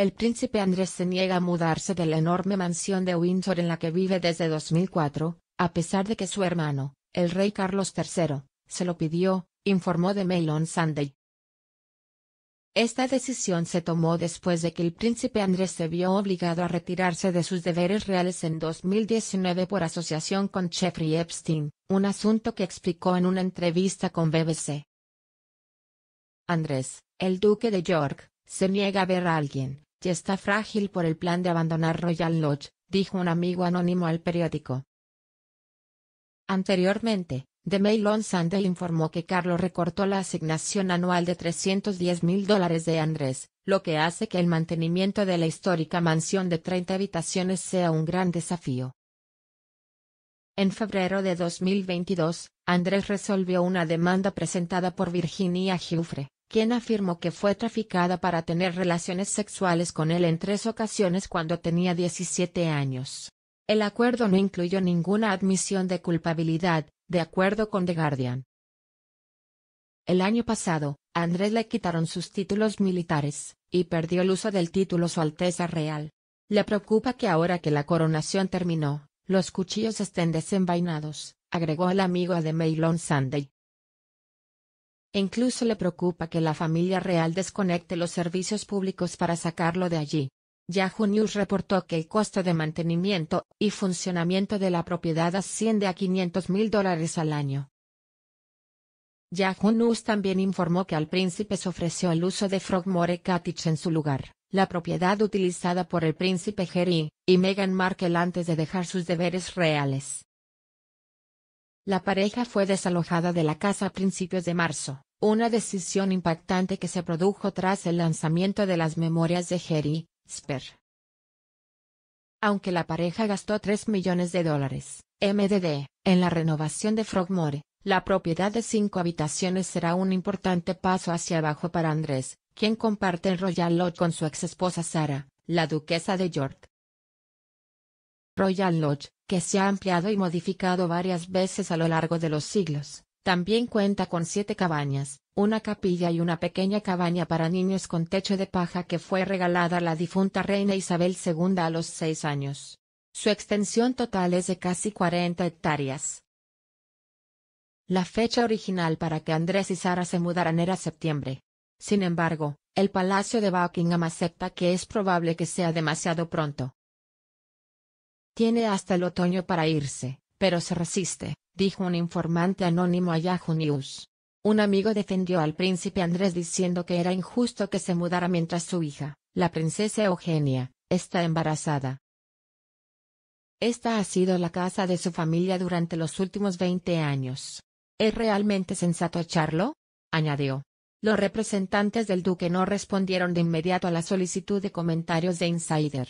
El príncipe Andrés se niega a mudarse de la enorme mansión de Windsor en la que vive desde 2004, a pesar de que su hermano, el rey Carlos III, se lo pidió, informó de Mail on Sunday. Esta decisión se tomó después de que el príncipe Andrés se vio obligado a retirarse de sus deberes reales en 2019 por asociación con Jeffrey Epstein, un asunto que explicó en una entrevista con BBC. Andrés, el duque de York, se niega a ver a alguien, y está frágil por el plan de abandonar Royal Lodge, dijo un amigo anónimo al periódico. Anteriormente, The Mail on Sunday informó que Carlos recortó la asignación anual de 310 mil dólares de Andrés, lo que hace que el mantenimiento de la histórica mansión de 30 habitaciones sea un gran desafío. En febrero de 2022, Andrés resolvió una demanda presentada por Virginia Giuffre, quien afirmó que fue traficada para tener relaciones sexuales con él en tres ocasiones cuando tenía 17 años. El acuerdo no incluyó ninguna admisión de culpabilidad, de acuerdo con The Guardian. El año pasado, a Andrés le quitaron sus títulos militares, y perdió el uso del título Su Alteza Real. Le preocupa que ahora que la coronación terminó, los cuchillos estén desenvainados, agregó el amigo de Mailon Sunday. Incluso le preocupa que la familia real desconecte los servicios públicos para sacarlo de allí. Yahoo News reportó que el costo de mantenimiento y funcionamiento de la propiedad asciende a 500 mil dólares al año. Yahoo News también informó que al príncipe se ofreció el uso de Frogmore Cottage en su lugar, la propiedad utilizada por el príncipe Harry y Meghan Markle antes de dejar sus deberes reales. La pareja fue desalojada de la casa a principios de marzo, una decisión impactante que se produjo tras el lanzamiento de las memorias de Jerry, Sper. Aunque la pareja gastó 3 millones de dólares, MDD, en la renovación de Frogmore, la propiedad de cinco habitaciones será un importante paso hacia abajo para Andrés, quien comparte el Royal Lodge con su ex esposa Sara, la duquesa de York. Royal Lodge, que se ha ampliado y modificado varias veces a lo largo de los siglos. También cuenta con siete cabañas, una capilla y una pequeña cabaña para niños con techo de paja que fue regalada a la difunta reina Isabel II a los seis años. Su extensión total es de casi 40 hectáreas. La fecha original para que Andrés y Sara se mudaran era septiembre. Sin embargo, el Palacio de Buckingham acepta que es probable que sea demasiado pronto. Tiene hasta el otoño para irse, pero se resiste, dijo un informante anónimo a Yahoo News. Un amigo defendió al príncipe Andrés diciendo que era injusto que se mudara mientras su hija, la princesa Eugenia, está embarazada. Esta ha sido la casa de su familia durante los últimos 20 años. ¿Es realmente sensato echarlo? añadió. Los representantes del duque no respondieron de inmediato a la solicitud de comentarios de Insider.